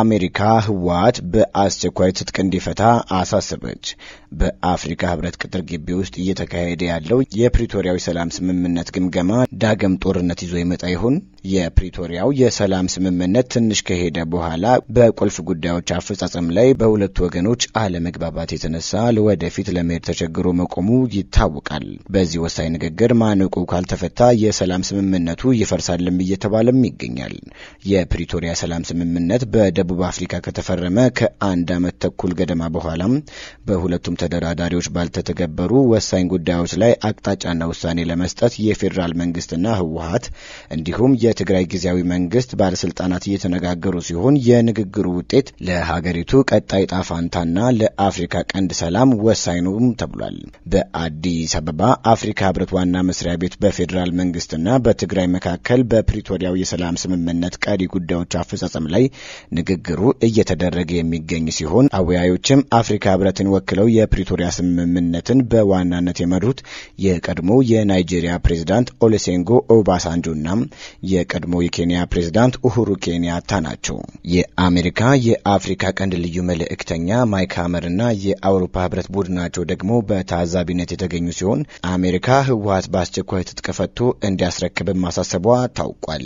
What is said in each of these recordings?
አሜሪካ ህወሀት በአስቸኳይ ትጥቅ እንዲፈታ አሳሰበች። በአፍሪካ ህብረት ቅጥር ግቢ ውስጥ እየተካሄደ ያለው የፕሪቶሪያዊ ሰላም ስምምነት ግምገማ ዳግም ጦርነት ይዞ ይመጣ ይሆን? የፕሪቶሪያው የሰላም ስምምነት ትንሽ ከሄደ በኋላ በቁልፍ ጉዳዮች አፈጻጸም ላይ በሁለቱ ወገኖች አለመግባባት የተነሳ ወደፊት ለመሄድ ተቸግሮ መቆሙ ይታወቃል። በዚህ ወሳኝ ንግግር ማነቁ ካልተፈታ የሰላም ስምምነቱ ይፈርሳልም እየተባለም ይገኛል። የፕሪቶሪያ ሰላም ስምምነት በደቡብ አፍሪካ ከተፈረመ ከአንድ ዓመት ተኩል ገደማ በኋላም በሁለቱም ተደራዳሪዎች ባልተተገበሩ ወሳኝ ጉዳዮች ላይ አቅጣጫና ውሳኔ ለመስጠት የፌዴራል መንግስትና ህወሀት እንዲሁም የ የትግራይ ጊዜያዊ መንግስት ባለስልጣናት እየተነጋገሩ ሲሆን የንግግሩ ውጤት ለሀገሪቱ ቀጣይ ጣፋንታና ለአፍሪካ ቀንድ ሰላም ወሳኝ ነውም ተብሏል። በአዲስ አበባ አፍሪካ ህብረት ዋና መስሪያ ቤት በፌዴራል መንግስትና በትግራይ መካከል በፕሪቶሪያው የሰላም ስምምነት ቀሪ ጉዳዮች አፈጻጸም ላይ ንግግሩ እየተደረገ የሚገኝ ሲሆን አወያዮችም አፍሪካ ህብረትን ወክለው የፕሪቶሪያ ስምምነትን በዋናነት የመሩት የቀድሞ የናይጄሪያ ፕሬዚዳንት ኦሉሴጉን ኦባሳንጆና የቀድሞ የኬንያ ፕሬዝዳንት ኡሁሩ ኬንያታ ናቸው። የአሜሪካ የአፍሪካ ቀንድ ልዩ መልእክተኛ ማይክ ሀመርና የአውሮፓ ህብረት ቡድናቸው ደግሞ በታዛቢነት የተገኙ ሲሆን አሜሪካ ህወሀት በአስቸኳይ ትጥቅ ፈቶ እንዲያስረክብም ማሳሰቧ ታውቋል።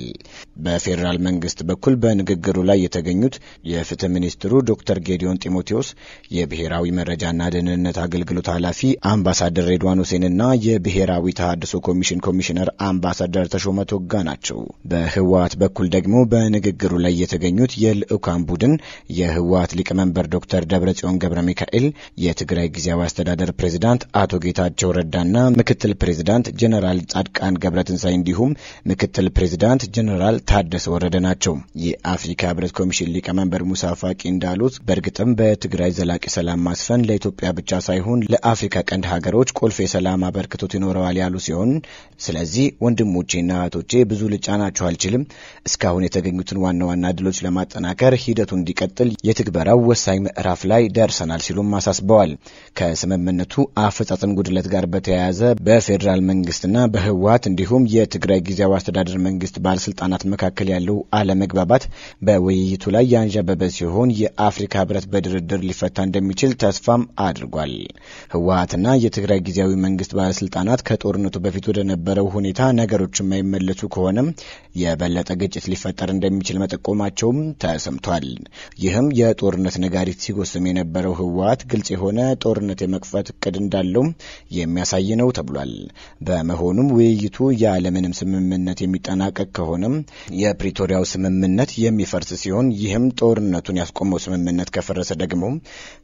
በፌዴራል መንግስት በኩል በንግግሩ ላይ የተገኙት የፍትህ ሚኒስትሩ ዶክተር ጌዲዮን ጢሞቴዎስ፣ የብሔራዊ መረጃና ደህንነት አገልግሎት ኃላፊ አምባሳደር ሬድዋን ሁሴንና የብሔራዊ ተሃድሶ ኮሚሽን ኮሚሽነር አምባሳደር ተሾመ ቶጋ ናቸው። በህወሀት በኩል ደግሞ በንግግሩ ላይ የተገኙት የልዑካን ቡድን የህወሀት ሊቀመንበር ዶክተር ደብረጽዮን ገብረ ሚካኤል፣ የትግራይ ጊዜያዊ አስተዳደር ፕሬዚዳንት አቶ ጌታቸው ረዳና ምክትል ፕሬዚዳንት ጀነራል ጻድቃን ገብረትንሳይ እንዲሁም ምክትል ፕሬዚዳንት ጀነራል ታደሰ ወረደ ናቸው። የአፍሪካ ህብረት ኮሚሽን ሊቀመንበር ሙሳ ፋቂ እንዳሉት በእርግጥም በትግራይ ዘላቂ ሰላም ማስፈን ለኢትዮጵያ ብቻ ሳይሆን ለአፍሪካ ቀንድ ሀገሮች ቁልፍ የሰላም አበርክቶት ይኖረዋል ያሉ ሲሆን ስለዚህ ወንድሞቼና እህቶቼ ብዙ ልጫና ልጠቅሳቸው አልችልም። እስካሁን የተገኙትን ዋና ዋና ድሎች ለማጠናከር ሂደቱ እንዲቀጥል የትግበራው ወሳኝ ምዕራፍ ላይ ደርሰናል ሲሉም አሳስበዋል። ከስምምነቱ አፈጻጸም ጉድለት ጋር በተያያዘ በፌዴራል መንግስትና በህወሀት እንዲሁም የትግራይ ጊዜያዊ አስተዳደር መንግስት ባለስልጣናት መካከል ያለው አለመግባባት በውይይቱ ላይ ያንዣበበ ሲሆን የአፍሪካ ህብረት በድርድር ሊፈታ እንደሚችል ተስፋም አድርጓል። ህወሀትና የትግራይ ጊዜያዊ መንግስት ባለስልጣናት ከጦርነቱ በፊት ወደነበረው ሁኔታ ነገሮች የማይመለሱ ከሆነም የበለጠ ግጭት ሊፈጠር እንደሚችል መጠቆማቸውም ተሰምቷል። ይህም የጦርነት ነጋሪት ሲጎስም የነበረው ህወሓት ግልጽ የሆነ ጦርነት የመክፈት እቅድ እንዳለው የሚያሳይ ነው ተብሏል። በመሆኑም ውይይቱ ያለምንም ስምምነት የሚጠናቀቅ ከሆነም የፕሪቶሪያው ስምምነት የሚፈርስ ሲሆን ይህም ጦርነቱን ያስቆመው ስምምነት ከፈረሰ ደግሞ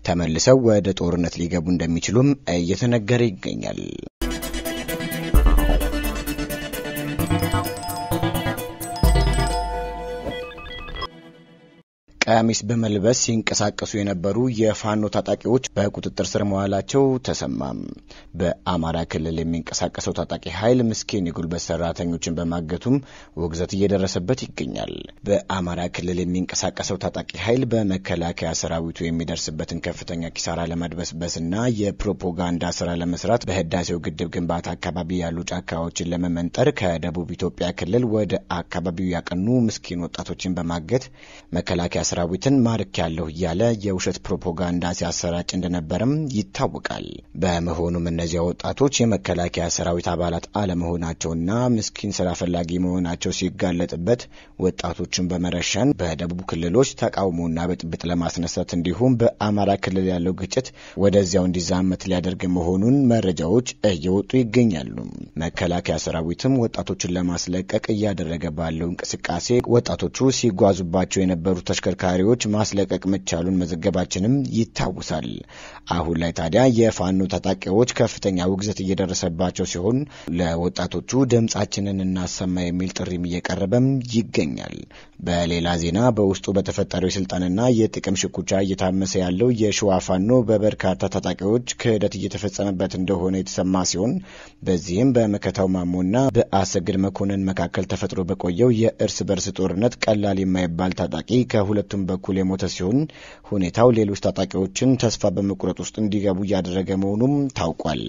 ተመልሰው ወደ ጦርነት ሊገቡ እንደሚችሉም እየተነገረ ይገኛል። ቀሚስ በመልበስ ሲንቀሳቀሱ የነበሩ የፋኖ ታጣቂዎች በቁጥጥር ስር መዋላቸው ተሰማም። በአማራ ክልል የሚንቀሳቀሰው ታጣቂ ኃይል ምስኪን የጉልበት ሰራተኞችን በማገቱም ውግዘት እየደረሰበት ይገኛል። በአማራ ክልል የሚንቀሳቀሰው ታጣቂ ኃይል በመከላከያ ሰራዊቱ የሚደርስበትን ከፍተኛ ኪሳራ ለመድበስበስና የፕሮፓጋንዳ ስራ ለመስራት በህዳሴው ግድብ ግንባታ አካባቢ ያሉ ጫካዎችን ለመመንጠር ከደቡብ ኢትዮጵያ ክልል ወደ አካባቢው ያቀኑ ምስኪን ወጣቶችን በማገት መከላከያ ሰራዊትን ያለሁ እያለ የውሸት ፕሮፓጋንዳ ሲያሰራጭ እንደነበረም ይታወቃል። በመሆኑም እነዚያ ወጣቶች የመከላከያ ሰራዊት አባላት አለመሆናቸውና ምስኪን ስራ ፈላጊ መሆናቸው ሲጋለጥበት ወጣቶችን በመረሸን በደቡብ ክልሎች ተቃውሞና ብጥብጥ ለማስነሳት እንዲሁም በአማራ ክልል ያለው ግጭት ወደዚያው እንዲዛመት ሊያደርግ መሆኑን መረጃዎች እየወጡ ይገኛሉ። መከላከያ ሰራዊትም ወጣቶችን ለማስለቀቅ እያደረገ ባለው እንቅስቃሴ ወጣቶቹ ሲጓዙባቸው የነበሩ ተሽከርካሪ ተሽከርካሪዎች ማስለቀቅ መቻሉን መዘገባችንም ይታወሳል። አሁን ላይ ታዲያ የፋኖ ታጣቂዎች ከፍተኛ ውግዘት እየደረሰባቸው ሲሆን ለወጣቶቹ ድምፃችንን እናሰማ የሚል ጥሪም እየቀረበም ይገኛል። በሌላ ዜና በውስጡ በተፈጠረው የስልጣንና የጥቅም ሽኩቻ እየታመሰ ያለው የሸዋ ፋኖ በበርካታ ታጣቂዎች ክህደት እየተፈጸመበት እንደሆነ የተሰማ ሲሆን በዚህም በመከታው ማሞና በአሰግድ መኮንን መካከል ተፈጥሮ በቆየው የእርስ በርስ ጦርነት ቀላል የማይባል ታጣቂ ከሁለቱ በሁለቱም በኩል የሞተ ሲሆን ሁኔታው ሌሎች ታጣቂዎችን ተስፋ በመቁረጥ ውስጥ እንዲገቡ እያደረገ መሆኑም ታውቋል።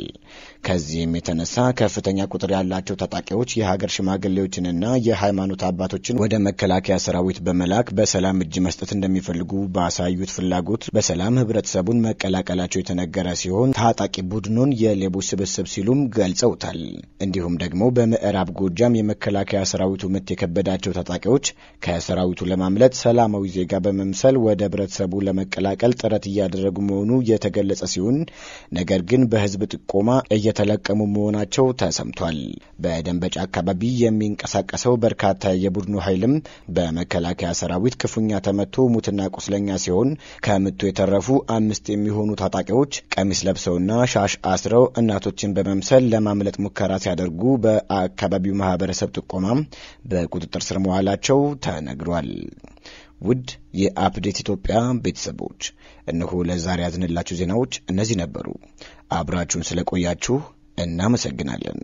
ከዚህም የተነሳ ከፍተኛ ቁጥር ያላቸው ታጣቂዎች የሀገር ሽማግሌዎችንና የሃይማኖት አባቶችን ወደ መከላከያ ሰራዊት በመላክ በሰላም እጅ መስጠት እንደሚፈልጉ ባሳዩት ፍላጎት በሰላም ህብረተሰቡን መቀላቀላቸው የተነገረ ሲሆን ታጣቂ ቡድኑን የሌቦች ስብስብ ሲሉም ገልጸውታል። እንዲሁም ደግሞ በምዕራብ ጎጃም የመከላከያ ሰራዊቱ ምት የከበዳቸው ታጣቂዎች ከሰራዊቱ ለማምለጥ ሰላማዊ ዜጋ በመምሰል ወደ ህብረተሰቡ ለመቀላቀል ጥረት እያደረጉ መሆኑ የተገለጸ ሲሆን ነገር ግን በህዝብ ጥቆማ እየተለቀሙ መሆናቸው ተሰምቷል። በደንበጫ አካባቢ የሚንቀሳቀሰው በርካታ የቡድኑ ኃይልም በመከላከያ ሰራዊት ክፉኛ ተመቶ ሙትና ቁስለኛ ሲሆን ከምቱ የተረፉ አምስት የሚሆኑ ታጣቂዎች ቀሚስ ለብሰውና ሻሽ አስረው እናቶችን በመምሰል ለማምለጥ ሙከራ ሲያደርጉ በአካባቢው ማህበረሰብ ጥቆማም በቁጥጥር ስር መዋላቸው ተነግሯል። ውድ የአፕዴት ኢትዮጵያ ቤተሰቦች እነሆ ለዛሬ ያዝንላችሁ ዜናዎች እነዚህ ነበሩ። አብራችሁን ስለቆያችሁ እናመሰግናለን።